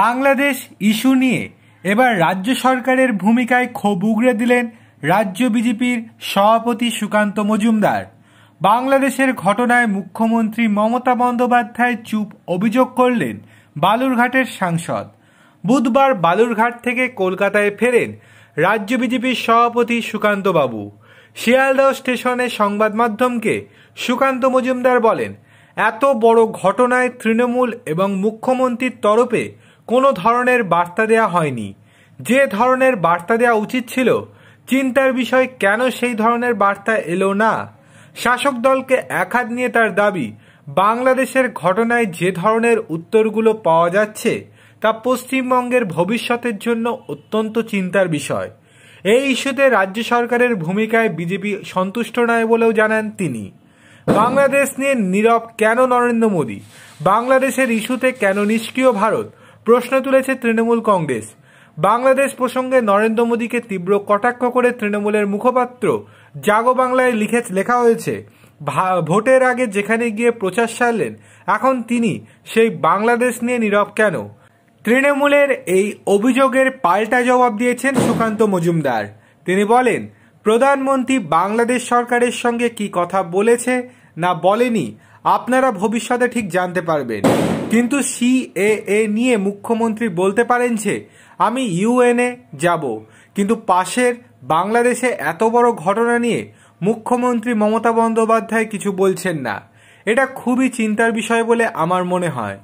Bangladesh issue নিয়ে এবার রাজ্য সরকারের ভূমিকায় ক্ষোভ উগড়ে দিলেন রাজ্য বিজেপির সভাপতি সুকান্ত মজুমদার বাংলাদেশের ঘটনায় মুখ্যমন্ত্রী মমতা বন্দ্যোপাধ্যায় চুপ অভিযোগ করলেন বালুরঘাটের সাংসদ বুধবার বালুরঘাট থেকে কলকাতায় ফেরেন রাজ্য বিজেপির সভাপতি সুকান্তবাবু শিয়ালদহ স্টেশনে সংবাদ মাধ্যমকে সুকান্ত মজুমদার বলেন এত বড় ঘটনায় তৃণমূল এবং মুখ্যমন্ত্রীর তরফে কোনো ধরনের বার্তা দেয়া হয়নি যে ধরনের বার্তা দেয়া উচিত ছিল চিন্তার বিষয় কেন সেই ধরনের বার্তা এলো না শাসক দলকে একহাত নিয়ে তার দাবি বাংলাদেশের ঘটনায় যে ধরনের উত্তরগুলো পাওয়া যাচ্ছে তা পশ্চিমবঙ্গের ভবিষ্যতের জন্য অত্যন্ত চিন্তার বিষয় এই ইস্যুতে রাজ্য সরকারের ভূমিকায় বিজেপি সন্তুষ্ট নয় বলেও জানান তিনি বাংলাদেশ নিয়ে নীরব কেন নরেন্দ্র মোদী বাংলাদেশের ইস্যুতে কেন নিষ্ক্রিয় ভারত প্রশ্ন তুলেছে তৃণমূল কংগ্রেস বাংলাদেশ প্রসঙ্গে নরেন্দ্র মোদীকে তীব্র কটাক্ষ করে তৃণমূলের মুখপাত্র জাগো বাংলায় লিখে লেখা হয়েছে ভোটের আগে যেখানে গিয়ে প্রচার সারলেন এখন তিনি সেই বাংলাদেশ নিয়ে নীরব কেন তৃণমূলের এই অভিযোগের পাল্টা জবাব দিয়েছেন সুকান্ত মজুমদার তিনি বলেন প্রধানমন্ত্রী বাংলাদেশ সরকারের সঙ্গে কি কথা বলেছে না বলেনি আপনারা ভবিষ্যতে ঠিক জানতে পারবেন কিন্তু সিএএ নিয়ে মুখ্যমন্ত্রী বলতে পারেন যে আমি ইউএনএ যাব কিন্তু পাশের বাংলাদেশে এত বড় ঘটনা নিয়ে মুখ্যমন্ত্রী মমতা বন্দ্যোপাধ্যায় কিছু বলছেন না এটা খুবই চিন্তার বিষয় বলে আমার মনে হয়